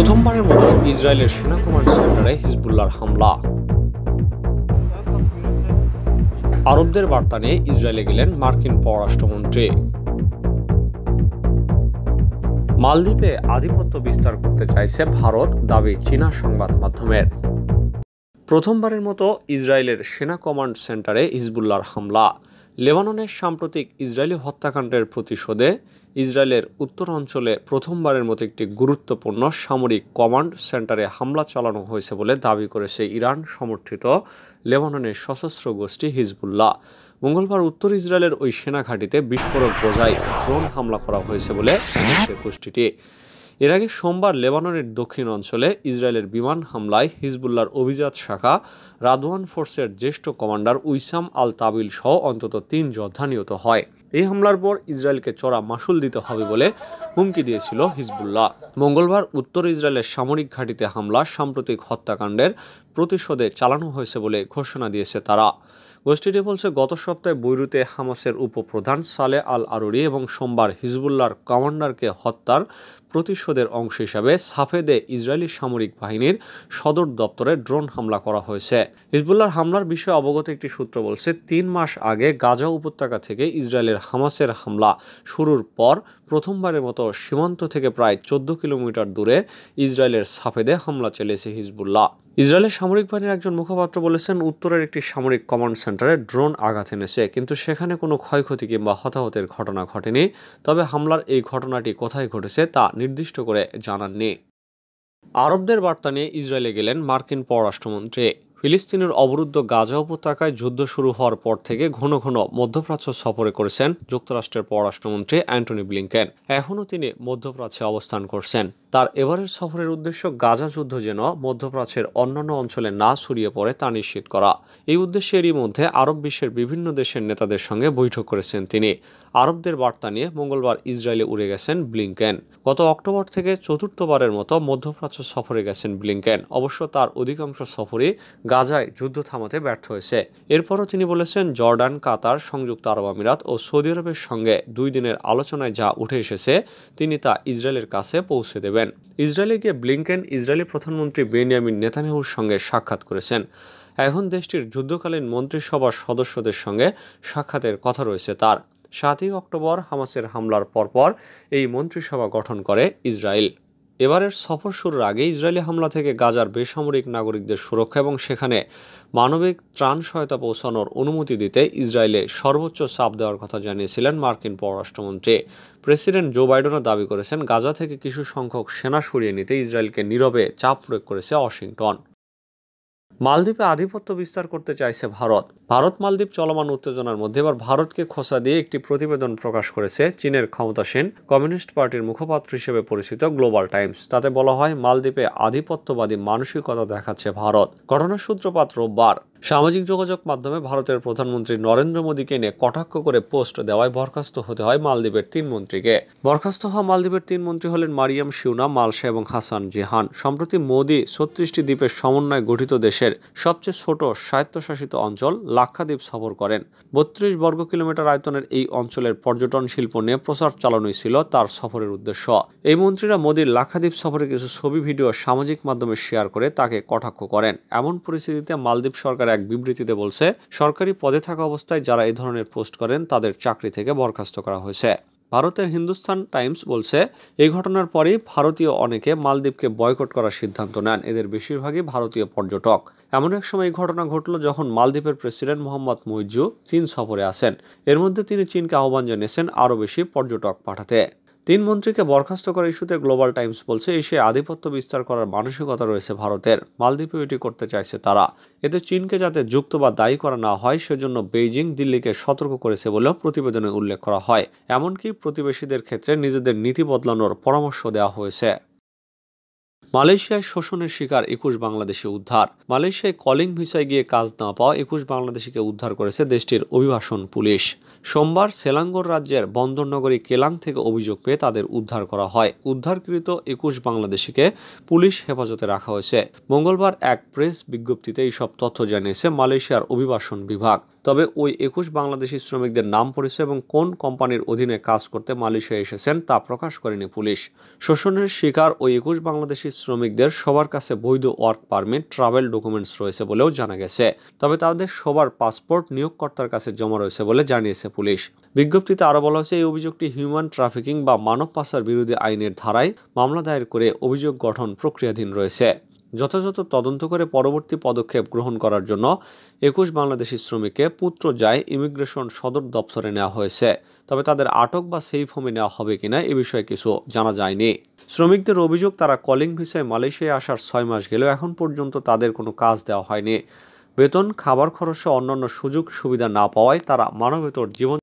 প্রথমবারের মতো ইসরায়েলের সেনা কমান্ড সেন্টারে হিজবুল্লার হামলা আরবদের বার্তা নিয়ে ইসরায়েলে গেলেন মার্কিন পররাষ্ট্রমন্ত্রী মালদ্বীপে আধিপত্য বিস্তার করতে চাইছে ভারত দাবি চীনা সংবাদ মাধ্যমের প্রথমবারের মতো ইসরায়েলের সেনা কমান্ড সেন্টারে হিজবুল্লার হামলা লেবাননের সাম্প্রতিক ইসরায়েলি হত্যাকাণ্ডের প্রতিশোধে ইসরায়েলের উত্তর অঞ্চলে প্রথমবারের মতো একটি গুরুত্বপূর্ণ সামরিক কমান্ড সেন্টারে হামলা চালানো হয়েছে বলে দাবি করেছে ইরান সমর্থিত লেবাননের সশস্ত্র গোষ্ঠী হিজবুল্লাহ মঙ্গলবার উত্তর ইসরায়েলের ওই সেনাঘাঁটিতে বিস্ফোরক বোঝাই ড্রোন হামলা করা হয়েছে বলে গোষ্ঠীটি এর আগে সোমবার লেবাননের দক্ষিণ অঞ্চলে ইসরায়েলের বিমান হামলায় হিজবুল্লার অভিজাত শাখা রাদওয়ান ফোর্সের জ্যেষ্ঠ কমান্ডার উইসাম আল তাবিল সহ অন্তত তিন যোদ্ধা নিহত হয় এই হামলার পর ইসরায়েলকে চড়া মাসুল দিতে হবে বলে হুমকি দিয়েছিল হিজবুল্লাহ মঙ্গলবার উত্তর ইসরায়েলের সামরিক ঘাঁটিতে হামলা সাম্প্রতিক হত্যাকাণ্ডের প্রতিশোধে চালানো হয়েছে বলে ঘোষণা দিয়েছে তারা গোষ্ঠীটি বলছে গত সপ্তাহে বৈরুতে হামাসের উপপ্রধান সালে আল আরুরি এবং সোমবার হিজবুল্লাহর কমান্ডারকে হত্যার প্রতিশোধের অংশ হিসাবে সাফেদে ইসরায়েলি সামরিক বাহিনীর সদর দপ্তরে ড্রোন হামলা করা হয়েছে হিজবুল্লার হামলার বিষয়ে অবগত একটি সূত্র বলছে তিন মাস আগে গাজা উপত্যকা থেকে ইসরায়েলের হামাসের হামলা শুরুর পর প্রথমবারের মতো সীমান্ত থেকে প্রায় চোদ্দ কিলোমিটার দূরে ইসরায়েলের সাফেদে হামলা চালিয়েছে হিজবুল্লাহ ইসরায়েলের সামরিক বাহিনীর একজন মুখপাত্র বলেছেন উত্তরের একটি সামরিক কমান্ড সেন্টারে ড্রোন আঘাত এনেছে কিন্তু সেখানে কোনো ক্ষয়ক্ষতি কিংবা হতাহতের ঘটনা ঘটেনি তবে হামলার এই ঘটনাটি কোথায় ঘটেছে তা নির্দিষ্ট করে জানাননি আরবদের বার্তা নিয়ে ইসরায়েলে গেলেন মার্কিন পররাষ্ট্রমন্ত্রী ফিলিস্তিনের অবরুদ্ধ গাজা উপত্যকায় যুদ্ধ শুরু হওয়ার পর থেকে ঘন ঘন মধ্যপ্রাচ্য সফরে করেছেন যুক্তরাষ্ট্রের পররাষ্ট্রমন্ত্রী অ্যান্টনি ব্লিংকেন এখনও তিনি মধ্যপ্রাচ্যে অবস্থান করছেন তার এবারের সফরের উদ্দেশ্য গাজা যুদ্ধ যেন মধ্যপ্রাচ্যের অন্যান্য অঞ্চলে না ছড়িয়ে পড়ে তা নিশ্চিত করা এই উদ্দেশ্যে এরই মধ্যে আরব বিশ্বের বিভিন্ন দেশের নেতাদের সঙ্গে বৈঠক করেছেন তিনি আরবদের বার্তা নিয়ে মঙ্গলবার ইসরায়েলে উড়ে গেছেন ব্লিংকেন গত অক্টোবর থেকে চতুর্থবারের মতো মধ্যপ্রাচ্য সফরে গেছেন ব্লিংকেন অবশ্য তার অধিকাংশ সফরই গাজায় যুদ্ধ থামাতে ব্যর্থ হয়েছে এরপরও তিনি বলেছেন জর্ডান কাতার সংযুক্ত আরব আমিরাত ও সৌদি আরবের সঙ্গে দুই দিনের আলোচনায় যা উঠে এসেছে তিনি তা ইসরায়েলের কাছে পৌঁছে দেবেন ইসরায়েলে গিয়ে ব্লিংকেন ইসরায়েলি প্রধানমন্ত্রী বেনিয়ামিন নেতানিয়াহুর সঙ্গে সাক্ষাৎ করেছেন এখন দেশটির যুদ্ধকালীন মন্ত্রিসভার সদস্যদের সঙ্গে সাক্ষাতের কথা রয়েছে তার সাতই অক্টোবর হামাসের হামলার পরপর এই মন্ত্রিসভা গঠন করে ইসরায়েল এবারের সফর শুরুর আগে ইসরায়েলি হামলা থেকে গাজার বেসামরিক নাগরিকদের সুরক্ষা এবং সেখানে মানবিক ত্রাণ সহায়তা পৌঁছানোর অনুমতি দিতে ইসরায়েলে সর্বোচ্চ চাপ দেওয়ার কথা জানিয়েছিলেন মার্কিন পররাষ্ট্রমন্ত্রী প্রেসিডেন্ট জো বাইডেনও দাবি করেছেন গাজা থেকে কিছু সংখ্যক সেনা সরিয়ে নিতে ইসরায়েলকে নীরবে চাপ প্রয়োগ করেছে ওয়াশিংটন মালদ্বীপে আধিপত্য বিস্তার করতে চাইছে ভারত ভারত মালদ্বীপ চলমান উত্তেজনার মধ্যে এবার ভারতকে খোসা দিয়ে একটি প্রতিবেদন প্রকাশ করেছে চীনের ক্ষমতাসীন কমিউনিস্ট পার্টির মুখপাত্র হিসেবে পরিচিত গ্লোবাল টাইমস তাতে বলা হয় মালদ্বীপে আধিপত্যবাদী মানসিকতা দেখাচ্ছে ভারত ঘটনার সূত্রপাত রোববার সামাজিক যোগাযোগ মাধ্যমে ভারতের প্রধানমন্ত্রী নরেন্দ্র মোদীকে নিয়ে কটাক্ষ করে পোস্ট দেওয়ায় বরখাস্ত হতে হয় মালদ্বীপের তিন মন্ত্রীকে বরখাস্ত হওয়া মালদ্বীপের তিন মন্ত্রী হলেন মারিয়াম শিউনা মালসা এবং হাসান জিহান সম্প্রতি মোদী ছত্রিশটি দ্বীপের সমন্বয়ে গঠিত দেশের সবচেয়ে ছোট স্বায়ত্তশাসিত অঞ্চল লাক্ষাদ্বীপ সফর করেন বত্রিশ বর্গ কিলোমিটার আয়তনের এই অঞ্চলের পর্যটন শিল্প নিয়ে প্রচার চালানোই ছিল তার সফরের উদ্দেশ্য এই মন্ত্রীরা মোদীর লাক্ষাদ্বীপ সফরের কিছু ছবি ভিডিও সামাজিক মাধ্যমে শেয়ার করে তাকে কটাক্ষ করেন এমন পরিস্থিতিতে মালদ্বীপ সরকার এক বিবৃতিতে বলছে সরকারি পদে থাকা অবস্থায় যারা এই ধরনের পোস্ট করেন তাদের চাকরি থেকে বরখাস্ত করা হয়েছে ভারতের হিন্দুস্তান টাইমস বলছে এই ঘটনার পরেই ভারতীয় অনেকে মালদ্বীপকে বয়কট করার সিদ্ধান্ত নেন এদের বেশিরভাগই ভারতীয় পর্যটক এমন এক সময় এই ঘটনা ঘটল যখন মালদ্বীপের প্রেসিডেন্ট মোহাম্মদ মইজু চীন সফরে আসেন এর মধ্যে তিনি চীনকে আহ্বান জানিয়েছেন আরও বেশি পর্যটক পাঠাতে তিন মন্ত্রীকে বরখাস্ত করার ইস্যুতে গ্লোবাল টাইমস বলছে এশিয়ায় আধিপত্য বিস্তার করার মানসিকতা রয়েছে ভারতের মালদ্বীপে এটি করতে চাইছে তারা এতে চীনকে যাতে যুক্ত বা দায়ী করা না হয় সেজন্য বেইজিং দিল্লিকে সতর্ক করেছে বলেও প্রতিবেদনে উল্লেখ করা হয় এমনকি প্রতিবেশীদের ক্ষেত্রে নিজেদের নীতি বদলানোর পরামর্শ দেওয়া হয়েছে মালয়েশিয়ায় শোষণের শিকার একুশ বাংলাদেশে উদ্ধার মালয়েশিয়ায় কলিং ভিসায় গিয়ে কাজ না পাওয়া একুশ বাংলাদেশিকে উদ্ধার করেছে দেশটির অভিবাসন পুলিশ সোমবার সেলাঙ্গর রাজ্যের বন্দরনগরী কেলাং থেকে অভিযোগ পেয়ে তাদের উদ্ধার করা হয় উদ্ধারকৃত একুশ বাংলাদেশিকে পুলিশ হেফাজতে রাখা হয়েছে মঙ্গলবার এক প্রেস বিজ্ঞপ্তিতে এইসব তথ্য জানিয়েছে মালয়েশিয়ার অভিবাসন বিভাগ তবে ওই একুশ বাংলাদেশি শ্রমিকদের নাম পরিচয় এবং কোন কোম্পানির অধীনে কাজ করতে মালয়েশিয়া এসেছেন তা প্রকাশ করেনি পুলিশ শোষণের শিকার ওই একুশ বাংলাদেশি শ্রমিকদের সবার কাছে বৈধ ওয়ার্ক পারমিট ট্রাভেল ডকুমেন্টস রয়েছে বলেও জানা গেছে তবে তাদের সবার পাসপোর্ট নিয়োগকর্তার কাছে জমা রয়েছে বলে জানিয়েছে পুলিশ বিজ্ঞপ্তিতে আরও বলা হয়েছে এই অভিযোগটি হিউম্যান ট্রাফিকিং বা মানব পাচার বিরোধী আইনের ধারায় মামলা দায়ের করে অভিযোগ গঠন প্রক্রিয়াধীন রয়েছে যথাযথ তদন্ত করে পরবর্তী পদক্ষেপ গ্রহণ করার জন্য একুশ বাংলাদেশি শ্রমিককে যায় ইমিগ্রেশন সদর দপ্তরে নেওয়া হয়েছে তবে তাদের আটক বা সেফ হোমে নেওয়া হবে কিনা এ বিষয়ে কিছু জানা যায়নি শ্রমিকদের অভিযোগ তারা কলিং ভিসায় মালয়েশিয়ায় আসার ছয় মাস গেলেও এখন পর্যন্ত তাদের কোনো কাজ দেওয়া হয়নি বেতন খাবার খরচ অন্যান্য সুযোগ সুবিধা না পাওয়ায় তারা মানবেতর জীবন